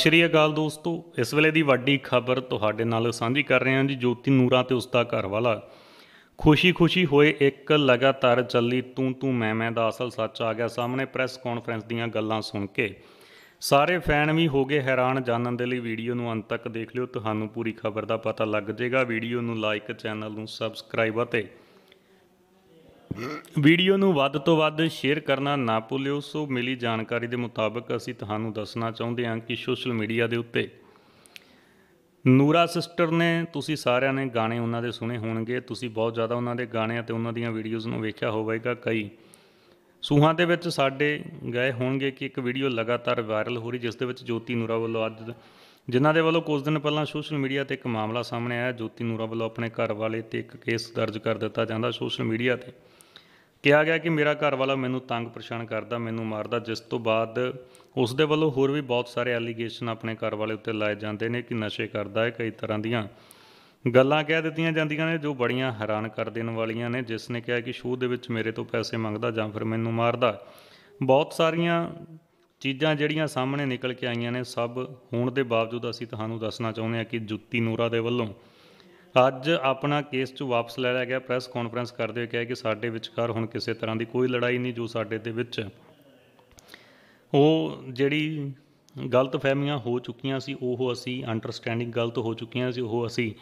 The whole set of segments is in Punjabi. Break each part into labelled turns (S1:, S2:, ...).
S1: ਸ਼੍ਰੀ ਅਕਾਲ ਦੋਸਤੋ ਇਸ ਵੇਲੇ ਦੀ ਵੱਡੀ ਖਬਰ ਤੁਹਾਡੇ ਨਾਲ ਸਾਂਝੀ ਕਰ ਰਹੇ ਹਾਂ ਜੀ ਜੋਤੀ ਨੂਰਾ ਤੇ ਉਸ ਦਾ ਘਰ ਵਾਲਾ ਖੁਸ਼ੀ-ਖੁਸ਼ੀ ਹੋਏ ਇੱਕ ਲਗਾਤਾਰ ਚੱਲੀ ਤੂੰ ਤੂੰ ਮੈਂ ਮੈਂ ਦਾ ਅਸਲ ਸੱਚ ਆ ਗਿਆ ਸਾਹਮਣੇ ਪ੍ਰੈਸ ਕਾਨਫਰੰਸ ਦੀਆਂ ਗੱਲਾਂ ਸੁਣ ਕੇ ਸਾਰੇ ਫੈਨ ਵੀ ਹੋ ਗਏ ਹੈਰਾਨ ਜਾਣਨ ਦੇ ਲਈ ਵੀਡੀਓ ਨੂੰ ਅੰਤ ਤੱਕ ਦੇਖ ਲਿਓ ਤੁਹਾਨੂੰ ਪੂਰੀ ਖਬਰ ਦਾ ਪਤਾ ਲੱਗ ਜਾਏਗਾ ਵੀਡੀਓ ਨੂੰ ਲਾਈਕ ਚੈਨਲ ਨੂੰ ਸਬਸਕ੍ਰਾਈਬ ਅਤੇ ਵੀਡੀਓ ਨੂੰ ਵੱਧ ਤੋਂ ਵੱਧ ਸ਼ੇਅਰ ਕਰਨਾ ਨਾ ਭੁੱਲਿਓ ਸੋ ਮਿਲੀ ਜਾਣਕਾਰੀ ਦੇ ਮੁਤਾਬਕ ਅਸੀਂ ਤੁਹਾਨੂੰ ਦੱਸਣਾ ਚਾਹੁੰਦੇ ਹਾਂ ਕਿ ਸੋਸ਼ਲ ਮੀਡੀਆ ਦੇ ਉੱਤੇ ਨੂਰਾ ਸਿਸਟਰ ਨੇ ਤੁਸੀਂ ਸਾਰਿਆਂ ਨੇ ਗਾਣੇ ਉਹਨਾਂ ਦੇ ਸੁਣੇ ਹੋਣਗੇ ਤੁਸੀਂ ਬਹੁਤ ਜ਼ਿਆਦਾ ਉਹਨਾਂ ਦੇ ਗਾਣਿਆਂ ਤੇ ਉਹਨਾਂ ਦੀਆਂ ਵੀਡੀਓਜ਼ ਨੂੰ ਵੇਖਿਆ ਹੋਵੇਗਾ ਕਈ ਸੂਹਾਂ ਦੇ ਵਿੱਚ ਸਾਡੇ ਗਏ ਹੋਣਗੇ ਕਿ ਇੱਕ ਵੀਡੀਓ ਲਗਾਤਾਰ ਵਾਇਰਲ ਹੋ ਰਹੀ ਜਿਸ ਦੇ ਵਿੱਚ ਜੋਤੀ ਨੂਰਾ ਵੱਲੋਂ ਅੱਜ ਜਿਨ੍ਹਾਂ ਦੇ ਵੱਲੋਂ ਕੁਝ ਦਿਨ ਪਹਿਲਾਂ ਸੋਸ਼ਲ ਮੀਡੀਆ ਤੇ ਇੱਕ ਮਾਮਲਾ ਸਾਹਮਣੇ ਆਇਆ ਜੋਤੀ ਨੂਰਾ ਵੱਲੋਂ ਆਪਣੇ ਘਰ ਵਾਲੇ ਤੇ ਇੱਕ ਕੇਸ ਦਰਜ ਕਰ ਦਿੱਤਾ ਜਾਂਦਾ ਸੋਸ਼ਲ ਮੀਡੀਆ ਤੇ ਕਿਹਾ ਗਿਆ ਕਿ ਮੇਰਾ ਘਰ ਵਾਲਾ ਮੈਨੂੰ ਤੰਗ ਪਰੇਸ਼ਾਨ ਕਰਦਾ ਮੈਨੂੰ ਮਾਰਦਾ ਜਿਸ ਤੋਂ ਬਾਅਦ ਉਸ ਦੇ ਵੱਲੋਂ ਹੋਰ ਵੀ ਬਹੁਤ ਸਾਰੇ ਅਲੀਗੇਸ਼ਨ ਆਪਣੇ ਘਰ ਵਾਲੇ ਉੱਤੇ ਲਾਏ ਜਾਂਦੇ ਨੇ ਕਿ ਨਸ਼ੇ ਕਰਦਾ ਹੈ ਕਈ ਤਰ੍ਹਾਂ ਦੀਆਂ ਗੱਲਾਂ ਕਹਿ ਦਿੱਤੀਆਂ ਜਾਂਦੀਆਂ ਨੇ ਜੋ ਬੜੀਆਂ ਹੈਰਾਨ ਕਰ ਦੇਣ ਵਾਲੀਆਂ ਨੇ ਜਿਸ ਨੇ ਕਿਹਾ ਕਿ ਸ਼ੋਅ ਦੇ ਵਿੱਚ ਮੇਰੇ ਤੋਂ ਪੈਸੇ ਮੰਗਦਾ ਜਾਂ ਫਿਰ ਮੈਨੂੰ ਮਾਰਦਾ ਬਹੁਤ ਸਾਰੀਆਂ ਚੀਜ਼ਾਂ ਜਿਹੜੀਆਂ ਸਾਹਮਣੇ ਨਿਕਲ ਕੇ ਆਈਆਂ ਨੇ ਸਭ ਹੋਣ ਦੇ ਬਾਵਜੂਦ ਅਸੀਂ ਤੁਹਾਨੂੰ ਦੱਸਣਾ ਚਾਹੁੰਦੇ ਹਾਂ ਕਿ ਜੁੱਤੀ ਨੂਰਾ ਦੇ ਵੱਲੋਂ ਅੱਜ ਆਪਣਾ ਕੇਸ ਚ ਵਾਪਸ ਲੈ ਲਿਆ ਗਿਆ ਪ੍ਰੈਸ ਕਾਨਫਰੰਸ ਕਰਦੇ ਹੋਏ ਕਿਹਾ ਕਿ ਸਾਡੇ ਵਿਚਕਾਰ ਹੁਣ ਕਿਸੇ ਤਰ੍ਹਾਂ ਦੀ ਕੋਈ ਲੜਾਈ ਨਹੀਂ ਜੋ ਸਾਡੇ ਦੇ ਵਿੱਚ ਉਹ ਜਿਹੜੀ ਗਲਤ ਫਹਿਮੀਆਂ ਹੋ ਚੁੱਕੀਆਂ ਸੀ ਉਹ ਅਸੀਂ ਅੰਡਰਸਟੈਂਡਿੰਗ ਗਲਤ ਹੋ ਚੁੱਕੀਆਂ ਸੀ ਉਹ ਅਸੀਂ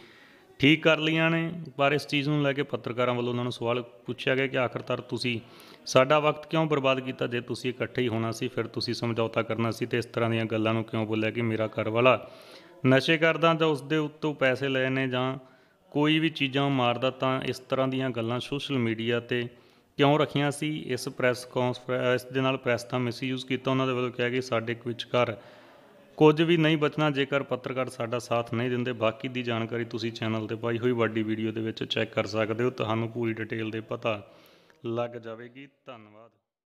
S1: ਠੀਕ ਕਰ ਲਈਆਂ ਨੇ ਪਰ ਇਸ ਚੀਜ਼ ਨੂੰ ਲੈ ਕੇ ਪੱਤਰਕਾਰਾਂ ਵੱਲੋਂ ਉਹਨਾਂ ਨੂੰ ਸਵਾਲ ਪੁੱਛਿਆ ਗਿਆ ਕਿ ਆਖਰਕਾਰ ਤੁਸੀਂ ਸਾਡਾ ਵਕਤ ਕਿਉਂ ਬਰਬਾਦ ਕੀਤਾ ਜੇ ਤੁਸੀਂ ਇਕੱਠੇ ਹੀ ਹੋਣਾ ਸੀ ਫਿਰ ਤੁਸੀਂ ਸਮਝੌਤਾ ਕਰਨਾ ਸੀ ਤੇ ਇਸ ਤਰ੍ਹਾਂ ਦੀਆਂ ਗੱਲਾਂ ਨੂੰ ਕਿਉਂ ਬੋਲਿਆ ਕਿ ਮੇਰਾ ਘਰ ਵਾਲਾ ਨਸ਼ੇ ਕਰਦਾ ਜਾਂ ਉਸ ਦੇ ਉੱਤੋਂ ਪੈਸੇ ਲੈਣੇ ਨੇ ਜਾਂ ਕੋਈ ਵੀ ਚੀਜ਼ਾਂ ਮਾਰਦਾ ਤਾਂ ਇਸ ਤਰ੍ਹਾਂ ਦੀਆਂ ਗੱਲਾਂ ਸੋਸ਼ਲ ਮੀਡੀਆ ਤੇ ਕਿਉਂ ਰੱਖੀਆਂ ਸੀ ਇਸ ਪ੍ਰੈਸ ਕਾਨਫਰੈਂਸ ਦੇ ਨਾਲ ਪ੍ਰੈਸ ਦਾ ਮਿਸਯੂਜ਼ ਕੀਤਾ ਉਹਨਾਂ ਦੇ ਵੱਲੋਂ ਕਿਹਾ ਕਿ ਸਾਡੇ ਵਿਚਕਾਰ ਕੁਝ ਵੀ ਨਹੀਂ ਬਚਣਾ ਜੇਕਰ ਪੱਤਰਕਾਰ ਸਾਡਾ ਸਾਥ ਨਹੀਂ ਦਿੰਦੇ ਬਾਕੀ ਦੀ ਜਾਣਕਾਰੀ ਤੁਸੀਂ ਚੈਨਲ ਤੇ ਪਾਈ ਹੋਈ ਵੱਡੀ ਵੀਡੀਓ ਦੇ ਵਿੱਚ ਚੈੱਕ ਕਰ ਸਕਦੇ ਹੋ ਤੁਹਾਨੂੰ ਪੂਰੀ ਡਿਟੇਲ ਦੇ ਪਤਾ ਲੱਗ ਜਾਵੇਗੀ ਧੰਨਵਾਦ